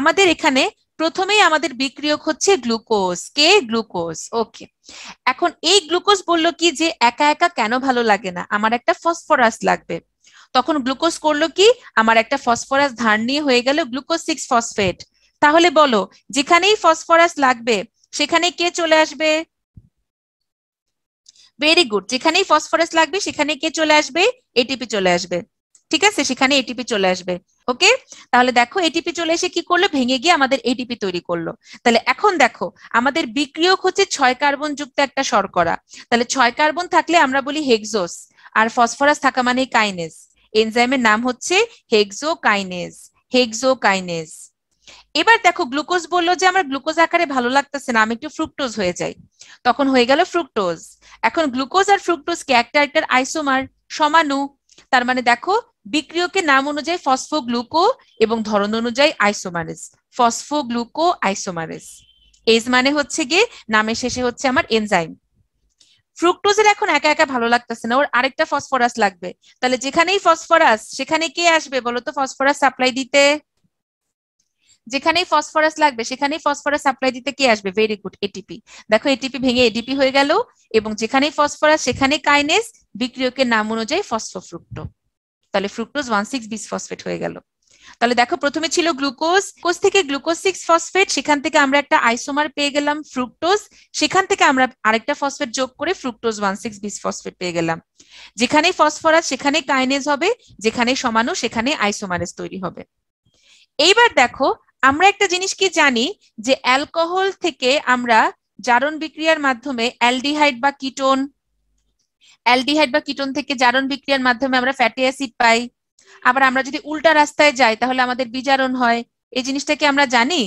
আমাদের এখানে প্রথমেই আমাদের বিক্রিয়ক হচ্ছে গ্লুকোজ কে গ্লুকোজ ওকে এখন এই গ্লুকোজ বললো কি যে একা একা কেন ভালো লাগে না আমার একটা ফসফরাস লাগবে তখন গ্লুকোজ করলো কি আমার একটা ফসফরাস ধার নিয়ে হয়ে গেল গ্লুকোজ সিক্স ফসফেট তাহলে বলো যেখানেই ফসফরাস লাগবে সেখানে কে চলে আসবে ভেরি গুড যেখানেই ফসফরাস লাগবে সেখানে কে চলে আসবে এটিপি চলে আসবে ঠিক আছে সেখানে এটিপি চলে আসবে ওকে তাহলে দেখো এটিপি চলে এসে কি করলো ভেঙে গিয়ে আমাদের এটিপি তৈরি করলো তাহলে এখন দেখো আমাদের বিক্রিয়ক হচ্ছে ছয় কার্বন যুক্ত একটা শর্করা তাহলে ছয় কার্বন থাকলে আমরা বলি হেক্সোস আর ফসফরাস থাকা মানে কাইনেস এনজাইমের নাম হচ্ছে হেগজো কাইনেস হেগজো কাইনেস এবার দেখো গ্লুকোজ বললো যে আমার গ্লুকোজ আকারে ভালো লাগতেছে না আমি একটু ফ্রুক্টোজ হয়ে যাই তখন হয়ে গেল ফ্রুক্টোজ এখন গ্লুকোজ আর ফ্রুক্টোজ কে একটা আইসোমার সমানু তার মানে দেখো বিক্রিয়কের নাম অনুযায়ী ফসফোগ্লুকো এবং ধরন অনুযায়ী আইসোমারেস ফসফোগ্লুকো আইসোমারেস এজ মানে হচ্ছে গিয়ে নামের শেষে হচ্ছে আমার এনজাইম ফ্রুক্টোজের এখন একা একা ভালো লাগতেছে না ওর আরেকটা ফসফরাস লাগবে তাহলে যেখানেই ফসফরাস সেখানে কে আসবে বলো তো ফসফরাস সাপ্লাই দিতে যেখানেই ফসফরাস লাগবে সেখানেই ফসফরাস সাপ্লাই দিতে কে আসবে ভেরি গুড এটিপি দেখো এটিপি ভেঙে এডিপি হয়ে গেল এবং যেখানেই ফসফরাস সেখানে কাইনেস বিক্রিয়কের নাম অনুযায়ী ফসফোফ্রুক্টো তাহলে ফ্রুক্টোজ ওয়ান সিক্স বিসফসফেট হয়ে গেল তাহলে দেখো প্রথমে ছিল গ্লুকোজ কোষ থেকে গ্লুকোজ সিক্স ফসফেট সেখান থেকে আমরা একটা আইসোমার পেয়ে গেলাম ফ্রুক্টোজ সেখান থেকে আমরা আরেকটা ফসফেট যোগ করে fructose one six bis phosphate পেয়ে গেলাম যেখানে ফসফরাস সেখানে কাইনেজ হবে যেখানে সমানো সেখানে আইসোমারেজ তৈরি হবে এইবার দেখো আমরা একটা জিনিস কি জানি যে অ্যালকোহল থেকে আমরা জারণ বিক্রিয়ার মাধ্যমে অ্যালডিহাইড বা কিটোন অ্যালডিহাইড বা কিটন থেকে জারণ বিক্রিয়ার মাধ্যমে আমরা ফ্যাটি অ্যাসিড পাই আবার আমরা যদি উল্টা রাস্তায় যাই তাহলে আমাদের বিজারণ হয় এই জিনিসটা কি আমরা জানি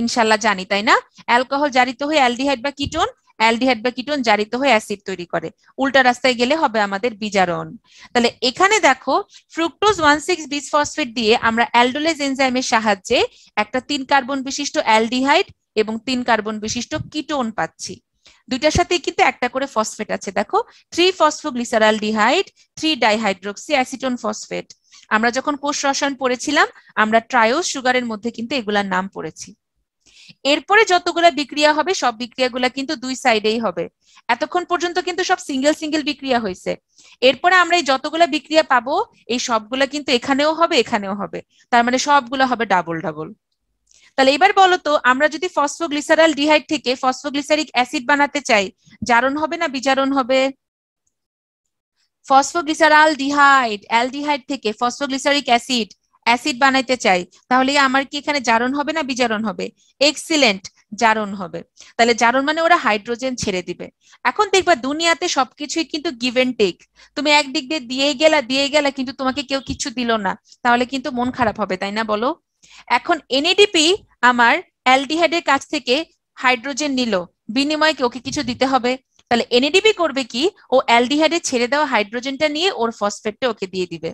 ইনশাল্লাহ জানি তাই না অ্যালকোহল জারিত হয়ে অ্যালডিহাইড বা কিটন অ্যালডিহাইড বা কিটোন জারিত হয়ে অ্যাসিড তৈরি করে উল্টা রাস্তায় গেলে হবে আমাদের বিজারণ তাহলে এখানে দেখো ফ্রুক্টোজ ওয়ান সিক্স ফসফেট দিয়ে আমরা অ্যালডোলেজ এনজাইমের সাহায্যে একটা তিন কার্বন বিশিষ্ট অ্যালডিহাইড এবং তিন কার্বন বিশিষ্ট কিটোন পাচ্ছি দুইটার সাথে কিন্তু একটা করে ফসফেট আছে দেখো three phosphoglyceraldehyde three dihydroxy acetone phosphate আমরা যখন কোষ রসায়ন পড়েছিলাম আমরা ট্রায়ো সুগারের মধ্যে কিন্তু এগুলার নাম পড়েছি এরপরে যতগুলা বিক্রিয়া হবে সব বিক্রিয়াগুলা কিন্তু দুই সাইডেই হবে এতক্ষণ পর্যন্ত কিন্তু সব সিঙ্গেল সিঙ্গেল বিক্রিয়া হয়েছে এরপরে আমরা এই যতগুলা বিক্রিয়া পাবো এই সবগুলা কিন্তু এখানেও হবে এখানেও হবে তার মানে সবগুলা হবে ডাবল ডাবল তাহলে এবার বলতো আমরা যদি ফসফোগ্লিসারাল ডিহাইড থেকে ফসফোগ্লিসারিক অ্যাসিড বানাতে চাই জারণ হবে না বিজারণ হবে ফসফোগ্লিসারাল ডিহাইড অ্যালডিহাইড থেকে ফসফোগ্লিসারিক অ্যাসিড অ্যাসিড বানাইতে চাই তাহলে আমার কি এখানে জারণ হবে না বিজারণ হবে এক্সিলেন্ট জারণ হবে তাহলে জারণ মানে ওরা হাইড্রোজেন ছেড়ে দিবে এখন দেখবা দুনিয়াতে সবকিছুই কিন্তু গিভ এন্ড টেক তুমি একদিক দিয়ে দিয়ে গেলা দিয়ে গেলা কিন্তু তোমাকে কেউ কিছু দিল না তাহলে কিন্তু মন খারাপ হবে তাই না বলো এখন এনএডিপি আমার অ্যালডিহাইডের কাছ থেকে হাইড্রোজেন নিল বিনিময়ে ওকে কিছু দিতে হবে তাহলে এনএডিপি করবে কি ও অ্যালডিহাইডে ছেড়ে দেওয়া হাইড্রোজেনটা নিয়ে ওর ফসফেটটা ওকে দিয়ে দিবে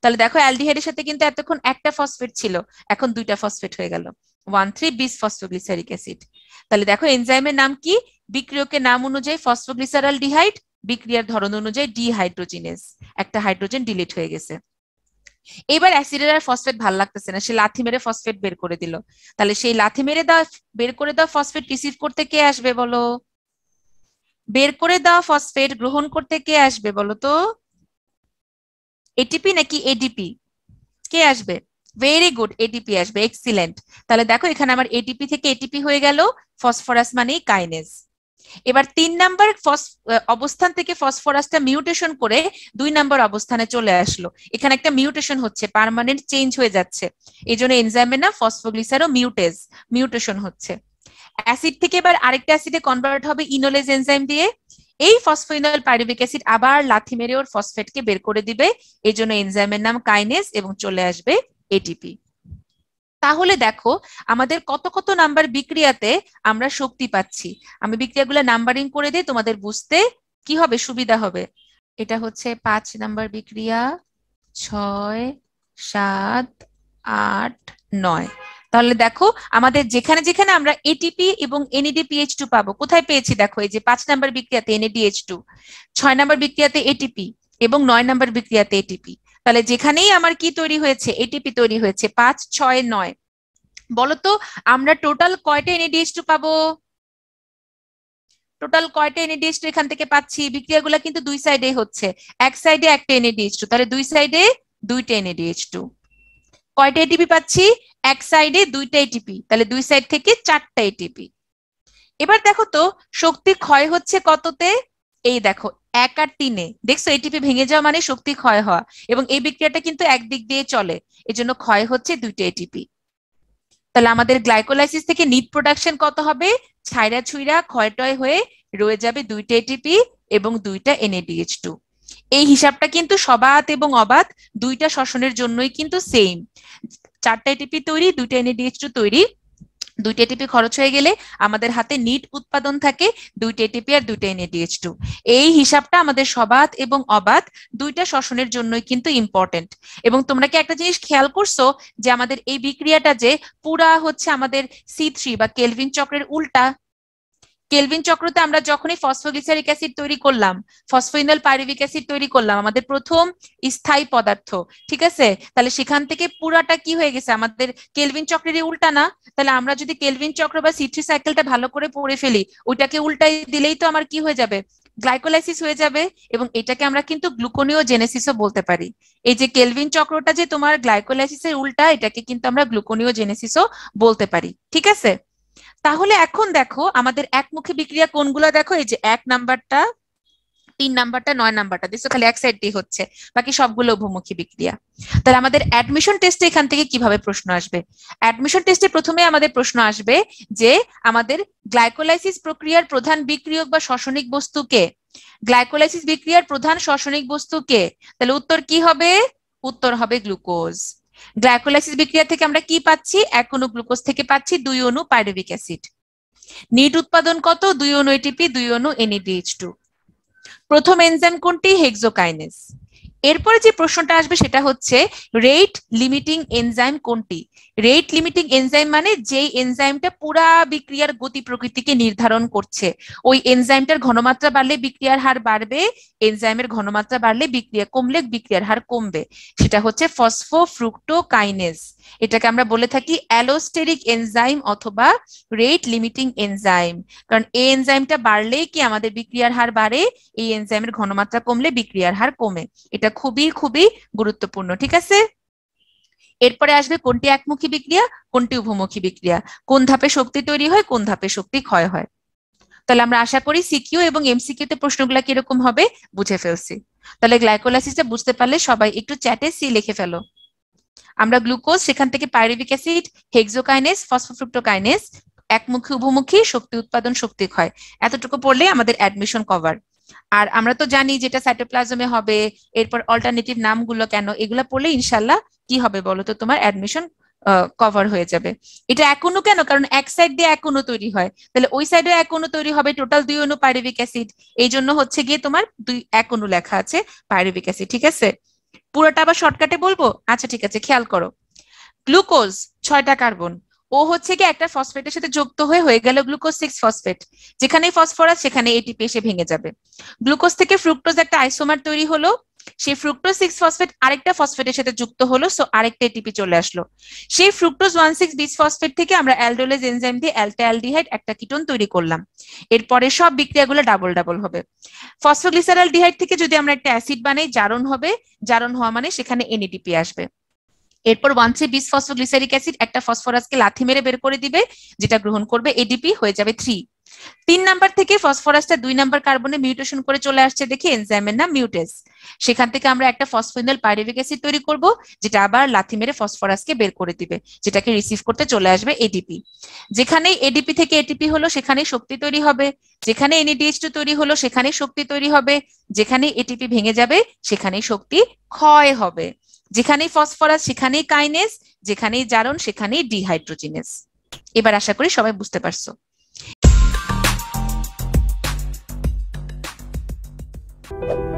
তাহলে দেখো অ্যালডিহাইডের সাথে কিন্তু এতক্ষণ একটা ফসফেট ছিল এখন দুইটা ফসফেট হয়ে গেল one three bis phosphoglyceric acid তাহলে দেখো এনজাইমের নাম কি বিক্রিয়কের নাম অনুযায়ী ফসফোগ্লিসারাল ডিহাইড বিক্রিয়ার ধরন অনুযায়ী ডিহাইড্রোজিনেস একটা হাইড্রোজেন ডিলিট হয়ে গেছে এবার অ্যাসিডের আর ফসফেট ভাল লাগতেছে না সে লাথি মেরে ফসফেট বের করে দিল তাহলে সেই লাথি মেরে দেওয়া বের করে দেওয়া ফসফেট রিসিভ করতে কে আসবে বলো বের করে দেওয়া ফসফেট গ্রহণ করতে কে আসবে বলো তো এটিপি নাকি এডিপি কে আসবে ভেরি গুড এটিপি আসবে এক্সিলেন্ট তাহলে দেখো এখানে আমার এটিপি থেকে এটিপি হয়ে গেল ফসফরাস মানে কাইনেস এবার তিন নাম্বার অবস্থান থেকে ফসফরাসটা মিউটেশন করে দুই নাম্বার অবস্থানে চলে আসলো এখানে একটা মিউটেশন হচ্ছে পারমানেন্ট চেঞ্জ হয়ে যাচ্ছে এই জন্য এনজাইমের নাম ফসফোগ্লিসারো মিউটেজ মিউটেশন হচ্ছে অ্যাসিড থেকে এবার আরেকটা অ্যাসিডে কনভার্ট হবে ইনোলেজ এনজাইম দিয়ে এই ফসফোইনল পাইরুভিক অ্যাসিড আবার লাথি মেরে ওর ফসফেটকে বের করে দিবে এই জন্য এনজাইমের নাম কাইনেস এবং চলে আসবে এটিপি তাহলে দেখো আমাদের কত কত নাম্বার বিক্রিয়াতে আমরা শক্তি পাচ্ছি আমি বিক্রিয়াগুলো নাম্বারিং করে দিই তোমাদের বুঝতে কি হবে সুবিধা হবে এটা হচ্ছে পাঁচ নাম্বার বিক্রিয়া ছয় সাত আট নয় তাহলে দেখো আমাদের যেখানে যেখানে আমরা এটিপি এবং এনএডিপিএইচ টু e পাবো কোথায় পেয়েছি দেখো এই যে পাঁচ নাম্বার বিক্রিয়াতে এনএডিএইচ টু e ছয় নাম্বার বিক্রিয়াতে এটিপি এবং নয় নাম্বার বিক্রিয়াতে এটিপি তাহলে যেখানেই আমার কি তৈরি হয়েছে এটিপি তৈরি হয়েছে পাঁচ ছয় নয় বলতো আমরা টোটাল কয়টা এনএডিএস টু পাবো টোটাল কয়টা এনএডিএস টু এখান থেকে পাচ্ছি বিক্রিয়াগুলো কিন্তু দুই সাইডে হচ্ছে এক সাইডে একটা এনএডিএস টু তাহলে দুই সাইডে দুইটা এনএডিএস টু কয়টা এটিপি পাচ্ছি এক সাইডে দুইটা এটিপি তাহলে দুই সাইড থেকে চারটা এটিপি এবার দেখো তো শক্তি ক্ষয় হচ্ছে কততে এই দেখো এক আর তিনে দেখছো এটিপি ভেঙে যাওয়া মানে শক্তি ক্ষয় হওয়া এবং এই বিক্রিয়াটা কিন্তু একদিক দিয়ে চলে এজন্য ক্ষয় হচ্ছে দুইটা এটিপি তাহলে আমাদের গ্লাইকোলাইসিস থেকে নিট প্রোডাকশন কত হবে ছাইরা ছুইরা ক্ষয়টয় হয়ে রয়ে যাবে দুইটা এটিপি এবং দুইটা এনএডিএইচ টু এই হিসাবটা কিন্তু সবাত এবং অবাত দুইটা শ্বসনের জন্যই কিন্তু সেম চারটা এটিপি তৈরি দুইটা এনএডিএইচ টু তৈরি দুইটা এটিপি খরচ হয়ে গেলে আমাদের হাতে নিট উৎপাদন থাকে দুইটা এটিপি আর দুইটা এনএডিএইচ টু এই হিসাবটা আমাদের সবাত এবং অবাত দুইটা শ্বসনের জন্যই কিন্তু ইম্পর্টেন্ট এবং তোমরা কি একটা জিনিস খেয়াল করছো যে আমাদের এই বিক্রিয়াটা যে পুরা হচ্ছে আমাদের সি থ্রি বা কেলভিন চক্রের উল্টা কেলভিন চক্রতে আমরা যখনই ফসফোগ্লিসারিক অ্যাসিড তৈরি করলাম ফসফোইনল পাইরুভিক অ্যাসিড তৈরি করলাম আমাদের প্রথম স্থায়ী পদার্থ ঠিক আছে তাহলে সেখান থেকে পুরাটা কি হয়ে গেছে আমাদের কেলভিন চক্রের উল্টা না তাহলে আমরা যদি কেলভিন চক্র বা সিট্রি সাইকেলটা ভালো করে পড়ে ফেলি ওইটাকে উল্টাই দিলেই তো আমার কি হয়ে যাবে গ্লাইকোলাইসিস হয়ে যাবে এবং এটাকে আমরা কিন্তু গ্লুকোনিও জেনেসিসও বলতে পারি এই যে কেলভিন চক্রটা যে তোমার গ্লাইকোলাইসিসের উল্টা এটাকে কিন্তু আমরা গ্লুকোনিও জেনেসিসও বলতে পারি ঠিক আছে তাহলে এখন দেখো আমাদের একমুখী বিক্রিয়া কোনগুলো দেখো এই যে এক নাম্বারটা তিন নাম্বারটা নয় নাম্বারটা দিচ্ছ খালি এক সাইডটি হচ্ছে বাকি সবগুলো বহুমুখী বিক্রিয়া তাহলে আমাদের অ্যাডমিশন টেস্টে এখান থেকে কিভাবে প্রশ্ন আসবে অ্যাডমিশন টেস্টে প্রথমে আমাদের প্রশ্ন আসবে যে আমাদের গ্লাইকোলাইসিস প্রক্রিয়ার প্রধান বিক্রিয়ক বা শ্বসনিক বস্তুকে গ্লাইকোলাইসিস বিক্রিয়ার প্রধান শ্বসনিক বস্তুকে তাহলে উত্তর কি হবে উত্তর হবে গ্লুকোজ গ্লাইকোলাইসিস বিক্রিয়া থেকে আমরা কি পাচ্ছি এক অনু গ্লুকোজ থেকে পাচ্ছি দুই অনু পাইরুভিক অ্যাসিড নিট উৎপাদন কত দুই অনু এটিপি দুই অনু এনএডিএইচ টু প্রথম এনজাইম কোনটি হেক্সোকাইনেস এরপরে যে প্রশ্নটা আসবে সেটা হচ্ছে রেট লিমিটিং এনজাইম কোনটি রেট লিমিটিং এনজাইম মানে যেই এনজাইমটা পুরা বিক্রিয়ার গতি প্রকৃতিকে নির্ধারণ করছে ওই এনজাইমটার ঘনমাত্রা বাড়লে বিক্রিয়ার হার বাড়বে এনজাইমের ঘনমাত্রা বাড়লে বিক্রিয়া কমলে বিক্রিয়ার হার কমবে সেটা হচ্ছে ফসফো ফ্রুক্টো কাইনেস এটাকে আমরা বলে থাকি অ্যালোস্টেরিক এনজাইম অথবা রেট লিমিটিং এনজাইম কারণ এই এনজাইমটা বাড়লেই কি আমাদের বিক্রিয়ার হার বাড়ে এই এনজাইমের ঘনমাত্রা কমলে বিক্রিয়ার হার কমে এটা খুবই খুবই গুরুত্বপূর্ণ ঠিক আছে এরপরে আসবে কোনটি একমুখী বিক্রিয়া কোনটি উভমুখী বিক্রিয়া কোন ধাপে শক্তি তৈরি হয় কোন ধাপে শক্তি ক্ষয় হয় তাহলে আমরা আশা করি সিকিউ এবং এমসিকিউ তে প্রশ্নগুলা কিরকম হবে বুঝে ফেলছি তাহলে গ্লাইকোলাইসিসটা বুঝতে পারলে সবাই একটু চ্যাটে সি লিখে ফেলো আমরা গ্লুকোজ সেখান থেকে পাইরিভিক অ্যাসিড হেক্সোকাইনেস ফসফোফ্রুক্টোকাইনেস একমুখী উভমুখী শক্তি উৎপাদন শক্তি ক্ষয় এতটুকু পড়লে আমাদের অ্যাডমিশন কভার আর আমরা তো জানি যেটা সাইটোপ্লাজমে হবে এরপর অল্টারনেটিভ নামগুলো কেন এগুলো পড়লে ইনশাল্লাহ কি হবে বলো তো তোমার অ্যাডমিশন কভার হয়ে যাবে এটা এখনো কেন কারণ এক সাইড দিয়ে এখনো তৈরি হয় তাহলে ওই সাইডে এখনো তৈরি হবে টোটাল দুই অনু পাইরিভিক অ্যাসিড এই জন্য হচ্ছে গিয়ে তোমার দুই এক অনু লেখা আছে পাইরিভিক অ্যাসিড ঠিক আছে পুরোটা আবার শর্টকাটে বলবো আচ্ছা ঠিক আছে খেয়াল করো গ্লুকোজ ছয়টা কার্বন ও হচ্ছে কি একটা ফসফেটের সাথে যুক্ত হয়ে হয়ে গেল গ্লুকোজ সিক্স ফসফেট যেখানে ফসফরাস সেখানে এটিপি এসে ভেঙে যাবে গ্লুকোজ থেকে ফ্রুক্টোজ একটা আইসোমার তৈরি হলো সেই ফ্রুক্টোজ সিক্স ফসফেট আরেকটা ফসফেটের সাথে যুক্ত হলো সো আরেকটা এটিপি চলে আসলো সেই fructose one six bis phosphate থেকে আমরা অ্যালডোলেজ এনজাইম দিয়ে অ্যালটা অ্যালডিহাইড একটা কিটন তৈরি করলাম এরপরে সব বিক্রিয়াগুলো ডাবল ডাবল হবে ফসফোগ্লিসারাল ডিহাইড থেকে যদি আমরা একটা অ্যাসিড বানাই জারণ হবে জারণ হওয়া মানে সেখানে এনএটিপি আসবে এরপর থ্রি বিশ ফসফোগ্লিসারিক অ্যাসিড একটা ফসফরাসকে লাথি মেরে বের করে দিবে যেটা গ্রহণ করবে এডিপি হয়ে যাবে থ্রি তিন নাম্বার থেকে ফসফরাসটা দুই নাম্বার কার্বনে মিউটেশন করে চলে আসছে দেখি এনজাইমের নাম মিউটেস সেখান থেকে আমরা একটা ফসফিনল পাইরেভিক অ্যাসিড তৈরি করব যেটা আবার লাথি মেরে ফসফরাসকে বের করে দিবে যেটাকে রিসিভ করতে চলে আসবে এডিপি যেখানেই এডিপি থেকে এটিপি হলো সেখানেই শক্তি তৈরি হবে যেখানে এনএডিএইচ টু তৈরি হলো সেখানেই শক্তি তৈরি হবে যেখানে এটিপি ভেঙে যাবে সেখানেই শক্তি ক্ষয় হবে যেখানেই ফসফরাস সেখানেই কাইনেস যেখানেই জারণ সেখানেই ডিহাইড্রোজিনেস এবার আশা করি সবাই বুঝতে পারছো thank you